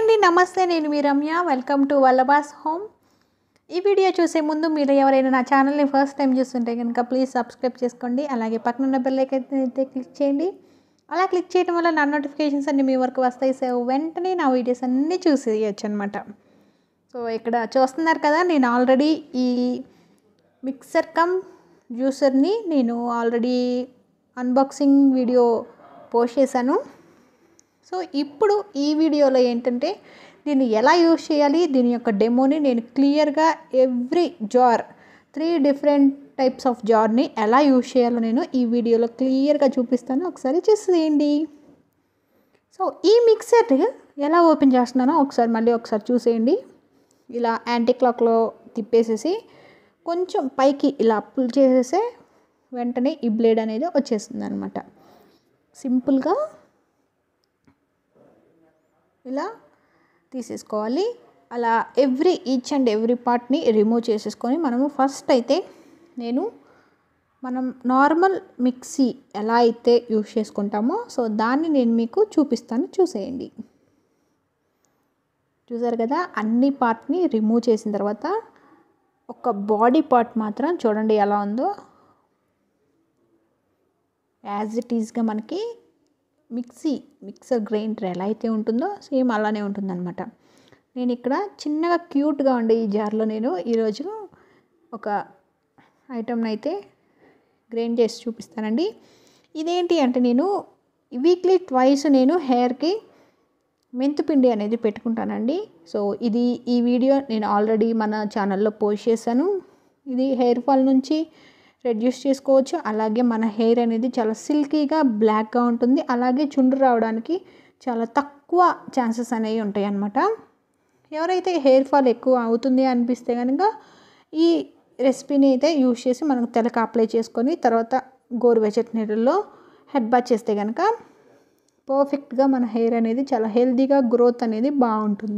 అండి నమస్తే నేను మీ Ramya welcome to Vallabha's home ఈ వీడియో చూసే ముందు మీరు ఎవరైనా నా ఛానల్ని ఫస్ట్ టైం చూస్తుంటే కనుక ప్లీజ్ సబ్స్క్రైబ్ చేసుకోండి అలాగే పక్కన ఉన్న బెల్లైకైతే క్లిక్ చేయండి అలా క్లిక్ చేయడం వల్ల నా నోటిఫికేషన్స్ అన్నీ మీ వరకు వస్తాయి సో వెంటనే నా వీడియోస్ అన్నీ చూసేయచ్చు అనమాట సో ఇక్కడ చూస్తున్నారు కదా నేను ఆల్రెడీ ఈ మిక్సర్ కమ్ జ్యూసర్ని నేను ఆల్రెడీ అన్బాక్సింగ్ వీడియో పోస్ట్ చేశాను సో ఇప్పుడు ఈ వీడియోలో ఏంటంటే దీన్ని ఎలా యూజ్ చేయాలి దీని యొక్క డెమోని నేను క్లియర్గా every jar three different types of జార్ని ఎలా యూజ్ చేయాలో నేను ఈ వీడియోలో క్లియర్గా చూపిస్తాను ఒకసారి చేసేయండి సో ఈ మిక్సర్ ఎలా ఓపెన్ చేస్తున్నానో ఒకసారి మళ్ళీ ఒకసారి చూసేయండి ఇలా యాంటీ క్లాక్లో తిప్పేసేసి కొంచెం పైకి ఇలా అప్పులు చేసేసే వెంటనే ఈ బ్లేడ్ అనేది వచ్చేస్తుంది అనమాట సింపుల్గా ఇలా తీసేసుకోవాలి అలా ఎవ్రీ ఈచ్ అండ్ ఎవ్రీ పార్ట్ని రిమూవ్ చేసేసుకొని మనము ఫస్ట్ అయితే నేను మనం నార్మల్ మిక్సీ ఎలా అయితే యూజ్ చేసుకుంటామో సో దాన్ని నేను మీకు చూపిస్తాను చూసేయండి చూసారు కదా అన్ని పార్ట్ని రిమూవ్ చేసిన తర్వాత ఒక బాడీ పార్ట్ మాత్రం చూడండి ఎలా ఉందో యాజ్ ఇట్ ఈజ్గా మనకి మిక్సీ మిక్సర్ గ్రైండర్ ఎలా అయితే ఉంటుందో సేమ్ అలానే ఉంటుందన్నమాట నేను ఇక్కడ చిన్నగా క్యూట్గా ఉండే ఈ జార్లో నేను ఈరోజు ఒక ఐటమ్ని అయితే గ్రైండ్ చేసి చూపిస్తానండి ఇదేంటి అంటే నేను వీక్లీ ట్వైస్ నేను హెయిర్కి మెంతుపిండి అనేది పెట్టుకుంటానండి సో ఇది ఈ వీడియో నేను ఆల్రెడీ మన ఛానల్లో పోస్ట్ చేశాను ఇది హెయిర్ ఫాల్ నుంచి రెడ్యూస్ చేసుకోవచ్చు అలాగే మన హెయిర్ అనేది చాలా సిల్కీగా బ్లాక్గా ఉంటుంది అలాగే చుండ్రు రావడానికి చాలా తక్కువ ఛాన్సెస్ అనేవి ఉంటాయి అన్నమాట ఎవరైతే హెయిర్ ఫాల్ ఎక్కువ అవుతుంది అనిపిస్తే కనుక ఈ రెసిపీని అయితే యూజ్ చేసి మనం తెలక అప్లై చేసుకొని తర్వాత గోరువెచ్చటి నీళ్ళలో హెడ్ బాత్ చేస్తే కనుక పర్ఫెక్ట్గా మన హెయిర్ అనేది చాలా హెల్దీగా గ్రోత్ అనేది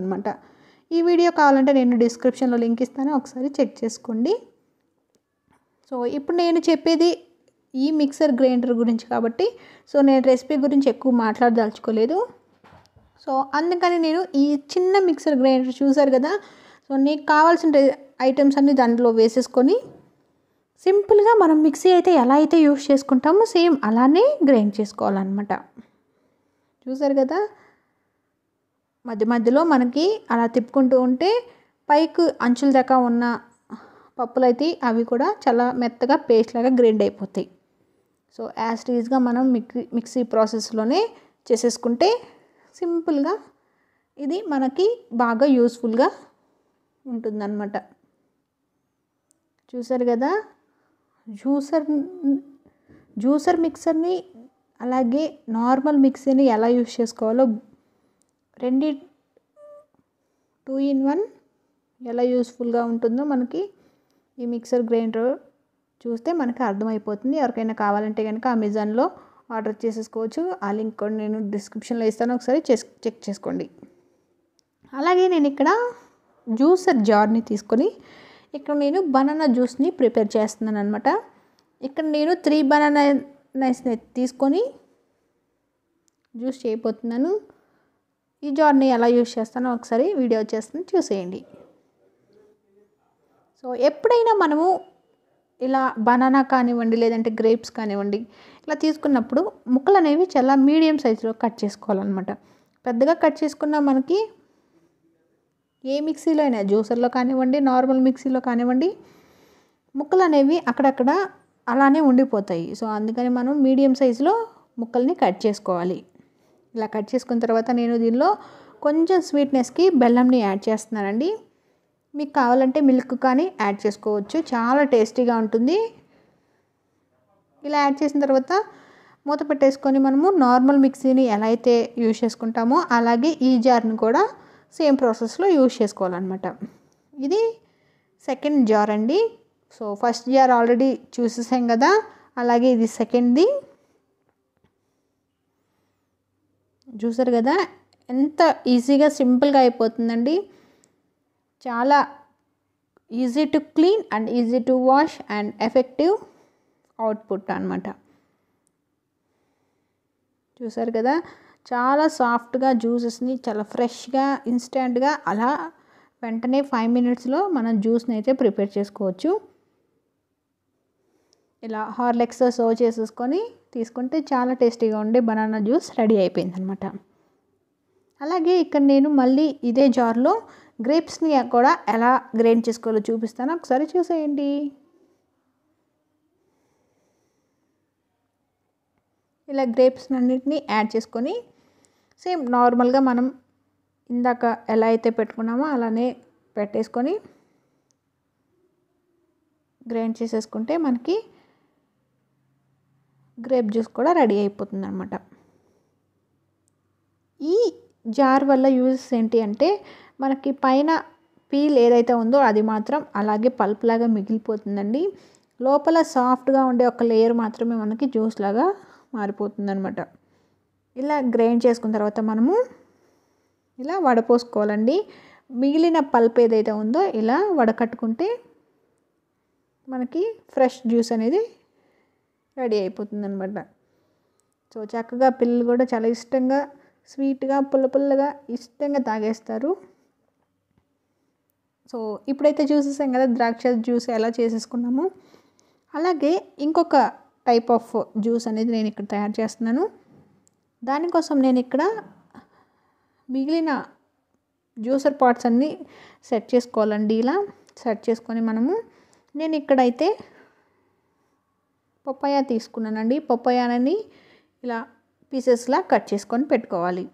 అనమాట ఈ వీడియో కావాలంటే నేను డిస్క్రిప్షన్లో లింక్ ఇస్తాను ఒకసారి చెక్ చేసుకోండి సో ఇప్పుడు నేను చెప్పేది ఈ మిక్సర్ గ్రైండర్ గురించి కాబట్టి సో నేను రెసిపీ గురించి ఎక్కువ మాట్లాడదలుచుకోలేదు సో అందుకని నేను ఈ చిన్న మిక్సర్ గ్రైండర్ చూసారు కదా సో నీకు కావాల్సిన ఐటమ్స్ అన్నీ దాంట్లో వేసేసుకొని సింపుల్గా మనం మిక్సీ అయితే ఎలా అయితే యూస్ చేసుకుంటామో సేమ్ అలానే గ్రైండ్ చేసుకోవాలన్నమాట చూసారు కదా మధ్య మధ్యలో మనకి అలా తిప్పుకుంటూ ఉంటే పైకి అంచుల దాకా ఉన్న పప్పులు అయితే అవి కూడా చాలా మెత్తగా పేస్ట్ లాగా గ్రైండ్ అయిపోతాయి సో యాజ్ ఈజ్గా మనం మిక్సీ మిక్సీ ప్రాసెస్లోనే చేసేసుకుంటే సింపుల్గా ఇది మనకి బాగా యూస్ఫుల్గా ఉంటుందన్నమాట చూసారు కదా జ్యూసర్ జ్యూసర్ మిక్సర్ని అలాగే నార్మల్ మిక్సీని ఎలా యూస్ చేసుకోవాలో రెండి టూ ఇన్ వన్ ఎలా యూస్ఫుల్గా ఉంటుందో మనకి ఈ మిక్సర్ గ్రైండర్ చూస్తే మనకి అర్థమైపోతుంది ఎవరికైనా కావాలంటే కనుక అమెజాన్లో ఆర్డర్ చేసేసుకోవచ్చు ఆ లింక్ కూడా నేను డిస్క్రిప్షన్లో ఇస్తాను ఒకసారి చెక్ చేసుకోండి అలాగే నేను ఇక్కడ జ్యూసర్ జార్ని తీసుకొని ఇక్కడ నేను బనానా జ్యూస్ని ప్రిపేర్ చేస్తున్నాను అనమాట ఇక్కడ నేను త్రీ బనానా నైస్ని తీసుకొని జ్యూస్ చేయబోతున్నాను ఈ జార్ని ఎలా యూస్ చేస్తానో ఒకసారి వీడియో చేస్తాను చూసేయండి సో ఎప్పుడైనా మనము ఇలా బనానా కానివ్వండి లేదంటే గ్రేప్స్ కానివ్వండి ఇలా తీసుకున్నప్పుడు ముక్కలు అనేవి చాలా మీడియం సైజులో కట్ చేసుకోవాలన్నమాట పెద్దగా కట్ చేసుకున్న మనకి ఏ మిక్సీలో అయినా జ్యూసర్లో కానివ్వండి నార్మల్ మిక్సీలో కానివ్వండి ముక్కలు అనేవి అక్కడక్కడ అలానే ఉండిపోతాయి సో అందుకని మనం మీడియం సైజులో ముక్కల్ని కట్ చేసుకోవాలి ఇలా కట్ చేసుకున్న తర్వాత నేను దీనిలో కొంచెం స్వీట్నెస్కి బెల్లంని యాడ్ చేస్తున్నానండి మీకు కావాలంటే మిల్క్ కానీ యాడ్ చేసుకోవచ్చు చాలా టేస్టీగా ఉంటుంది ఇలా యాడ్ చేసిన తర్వాత మూత పెట్టేసుకొని మనము నార్మల్ మిక్సీని ఎలా అయితే యూజ్ చేసుకుంటామో అలాగే ఈ జార్ని కూడా సేమ్ ప్రాసెస్లో యూజ్ చేసుకోవాలన్నమాట ఇది సెకండ్ జార్ అండి సో ఫస్ట్ జార్ ఆల్రెడీ చూసేసాం కదా అలాగే ఇది సెకండ్ది చూసారు కదా ఎంత ఈజీగా సింపుల్గా అయిపోతుందండి చాలా easy to clean and easy to wash and effective output అనమాట చూసారు కదా చాలా సాఫ్ట్గా జ్యూసెస్ని చాలా ఫ్రెష్గా ఇన్స్టెంట్గా అలా వెంటనే ఫైవ్ మినిట్స్లో మనం జ్యూస్ని అయితే ప్రిపేర్ చేసుకోవచ్చు ఇలా హార్లెక్స్ సర్వ్ చేసేసుకొని తీసుకుంటే చాలా టేస్టీగా ఉండే బనానా జ్యూస్ రెడీ అయిపోయింది అనమాట అలాగే ఇక్కడ నేను మళ్ళీ ఇదే జార్లో గ్రేప్స్ని కూడా ఎలా గ్రైండ్ చేసుకోవాలో చూపిస్తాను ఒకసారి చూసేయండి ఇలా గ్రేప్స్ అన్నింటినీ యాడ్ చేసుకొని సేమ్ నార్మల్గా మనం ఇందాక ఎలా అయితే పెట్టుకున్నామో అలానే పెట్టేసుకొని గ్రైండ్ చేసేసుకుంటే మనకి గ్రేప్ జ్యూస్ కూడా రెడీ అయిపోతుంది అనమాట ఈ జార్ వల్ల యూజెస్ ఏంటి అంటే మనకి పైన పీల్ ఏదైతే ఉందో అది మాత్రం అలాగే పల్ప్ లాగా మిగిలిపోతుందండి లోపల సాఫ్ట్గా ఉండే ఒక లేయర్ మాత్రమే మనకి జ్యూస్ లాగా మారిపోతుందనమాట ఇలా గ్రైండ్ చేసుకున్న తర్వాత మనము ఇలా వడపోసుకోవాలండి మిగిలిన పల్ప్ ఏదైతే ఉందో ఇలా వడకట్టుకుంటే మనకి ఫ్రెష్ జ్యూస్ అనేది రెడీ అయిపోతుంది అనమాట సో చక్కగా పిల్లలు కూడా చాలా ఇష్టంగా స్వీట్గా పుల్ల పుల్లగా ఇష్టంగా తాగేస్తారు సో ఇప్పుడైతే చూసేసాం కదా ద్రాక్ష జ్యూస్ ఎలా చేసేసుకున్నాము అలాగే ఇంకొక టైప్ ఆఫ్ జ్యూస్ అనేది నేను ఇక్కడ తయారు చేస్తున్నాను దానికోసం నేను ఇక్కడ మిగిలిన జ్యూసర్ పార్ట్స్ అన్నీ సెట్ చేసుకోవాలండి ఇలా సెట్ చేసుకొని మనము నేను ఇక్కడైతే పొప్పయ్య తీసుకున్నానండి పప్పాయని ఇలా పీసెస్లా కట్ చేసుకొని పెట్టుకోవాలి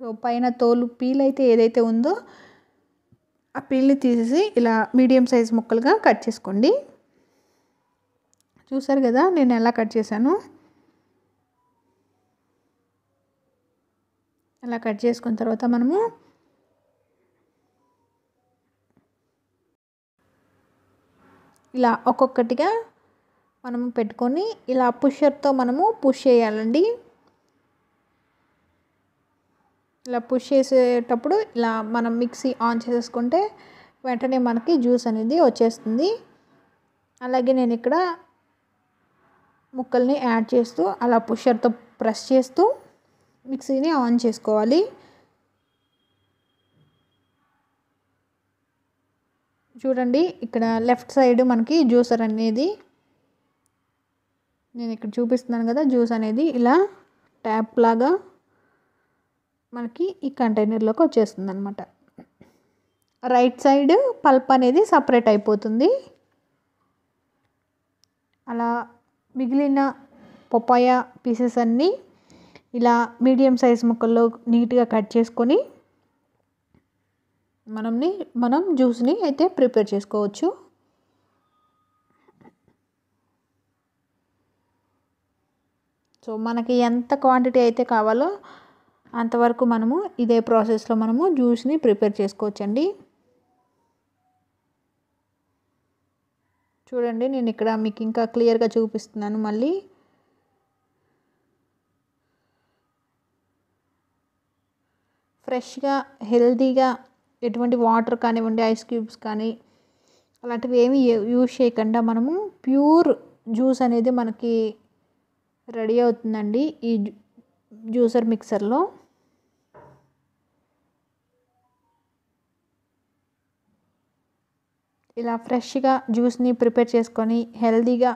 సో పైన తోలు పీల్ అయితే ఏదైతే ఉందో ఆ పీల్ని తీసేసి ఇలా మీడియం సైజ్ ముక్కలుగా కట్ చేసుకోండి చూసారు కదా నేను ఎలా కట్ చేశాను అలా కట్ చేసుకున్న తర్వాత మనము ఇలా ఒక్కొక్కటిగా మనము పెట్టుకొని ఇలా పుషర్తో మనము పుష్ చేయాలండి ఇలా పుష్ చేసేటప్పుడు ఇలా మనం మిక్సీ ఆన్ చేసేసుకుంటే వెంటనే మనకి జ్యూస్ అనేది వచ్చేస్తుంది అలాగే నేను ఇక్కడ ముక్కల్ని యాడ్ చేస్తూ అలా పుషర్తో ప్రెస్ చేస్తూ మిక్సీని ఆన్ చేసుకోవాలి చూడండి ఇక్కడ లెఫ్ట్ సైడ్ మనకి జ్యూసర్ అనేది నేను ఇక్కడ చూపిస్తున్నాను కదా జ్యూస్ అనేది ఇలా ట్యాప్ లాగా మనకి ఈ కంటైనర్లోకి వచ్చేస్తుంది అనమాట రైట్ సైడ్ పల్ప్ అనేది సపరేట్ అయిపోతుంది అలా మిగిలిన పపాయ పీసెస్ అన్నీ ఇలా మీడియం సైజ్ ముక్కల్లో నీట్గా కట్ చేసుకొని మనంని మనం జ్యూస్ని అయితే ప్రిపేర్ చేసుకోవచ్చు సో మనకి ఎంత క్వాంటిటీ అయితే కావాలో అంతవరకు మనము ఇదే ప్రాసెస్లో మనము జ్యూస్ని ప్రిపేర్ చేసుకోవచ్చండి చూడండి నేను ఇక్కడ మీకు ఇంకా క్లియర్గా చూపిస్తున్నాను మళ్ళీ ఫ్రెష్గా హెల్తీగా ఎటువంటి వాటర్ కానివ్వండి ఐస్ క్యూబ్స్ కానీ అలాంటివి ఏమి యూజ్ చేయకుండా మనము ప్యూర్ జ్యూస్ అనేది మనకి రెడీ అవుతుందండి ఈ జ్యూసర్ మిక్సర్లో ఇలా ఫ్రెష్గా జ్యూస్ని ప్రిపేర్ చేసుకొని హెల్దీగా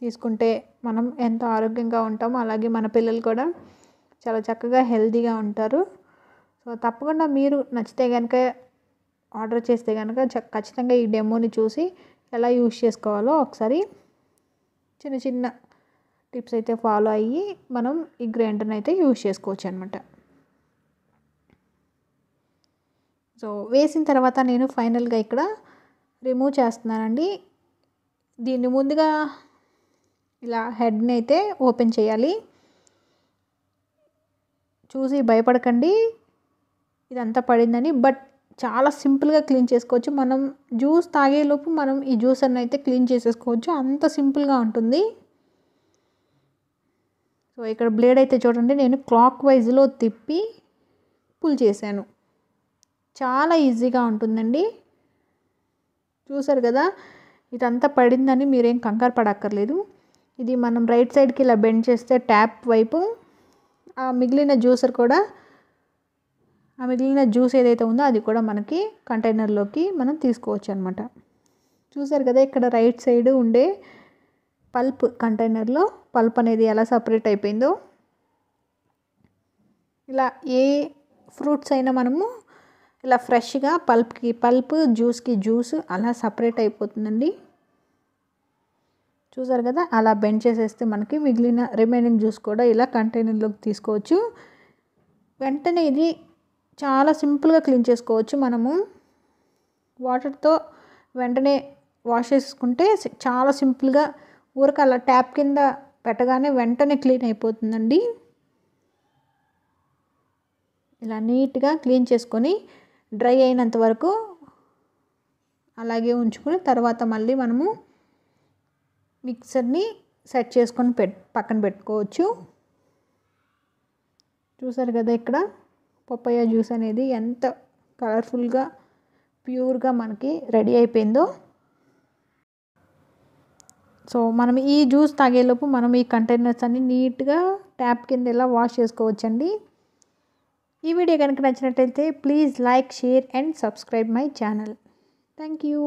తీసుకుంటే మనం ఎంతో ఆరోగ్యంగా ఉంటాం అలాగే మన పిల్లలు కూడా చాలా చక్కగా హెల్దీగా ఉంటారు సో తప్పకుండా మీరు నచ్చితే కనుక ఆర్డర్ చేస్తే కనుక ఖచ్చితంగా ఈ డెమోని చూసి ఎలా యూస్ చేసుకోవాలో ఒకసారి చిన్న చిన్న టిప్స్ అయితే ఫాలో అయ్యి మనం ఈ గ్రైండర్ని అయితే యూజ్ చేసుకోవచ్చు అనమాట సో వేసిన తర్వాత నేను ఫైనల్గా ఇక్కడ రిమూవ్ చేస్తున్నానండి దీన్ని ముందుగా ఇలా హెడ్ని అయితే ఓపెన్ చేయాలి చూసి భయపడకండి ఇదంతా పడిందని బట్ చాలా సింపుల్గా క్లీన్ చేసుకోవచ్చు మనం జ్యూస్ తాగేలోపు మనం ఈ జ్యూస్ అన్న అయితే క్లీన్ చేసేసుకోవచ్చు అంత సింపుల్గా ఉంటుంది సో ఇక్కడ బ్లేడ్ అయితే చూడండి నేను క్లాక్ వైజ్లో తిప్పి పుల్ చేశాను చాలా ఈజీగా ఉంటుందండి చూసారు కదా ఇదంతా పడిందని మీరేం కంగారు పడక్కర్లేదు ఇది మనం రైట్ సైడ్కి ఇలా బెండ్ చేస్తే ట్యాప్ వైపు ఆ మిగిలిన జ్యూసర్ కూడా ఆ మిగిలిన జ్యూస్ ఏదైతే ఉందో అది కూడా మనకి కంటైనర్లోకి మనం తీసుకోవచ్చు అనమాట చూసారు కదా ఇక్కడ రైట్ సైడ్ ఉండే పల్ప్ కంటైనర్లో పల్ప్ అనేది ఎలా సపరేట్ అయిపోయిందో ఇలా ఏ ఫ్రూట్స్ అయినా మనము ఇలా ఫ్రెష్గా పల్ప్కి పల్ప్ జ్యూస్కి జ్యూస్ అలా సపరేట్ అయిపోతుందండి చూసారు కదా అలా బెండ్ చేసేస్తే మనకి మిగిలిన రిమైనింగ్ జ్యూస్ కూడా ఇలా కంటైనర్లోకి తీసుకోవచ్చు వెంటనే ఇది చాలా సింపుల్గా క్లీన్ చేసుకోవచ్చు మనము వాటర్తో వెంటనే వాష్ చేసుకుంటే చాలా సింపుల్గా ఊరక అలా ట్యాప్ కింద పెట్టగానే వెంటనే క్లీన్ అయిపోతుందండి ఇలా నీట్గా క్లీన్ చేసుకొని డ్రై అయినంత వరకు అలాగే ఉంచుకుని తర్వాత మళ్ళీ మనము మిక్సర్ని సెట్ చేసుకొని పెట్ పక్కన పెట్టుకోవచ్చు చూసారు కదా ఇక్కడ పప్పయ్య జ్యూస్ అనేది ఎంత కలర్ఫుల్గా ప్యూర్గా మనకి రెడీ అయిపోయిందో సో మనం ఈ జ్యూస్ తాగేలోపు మనం ఈ కంటైనర్స్ అన్ని నీట్గా ట్యాప్ కింద ఎలా వాష్ చేసుకోవచ్చండి ఈ వీడియో గనుక నచ్చినట్లయితే please like share and subscribe my channel thank you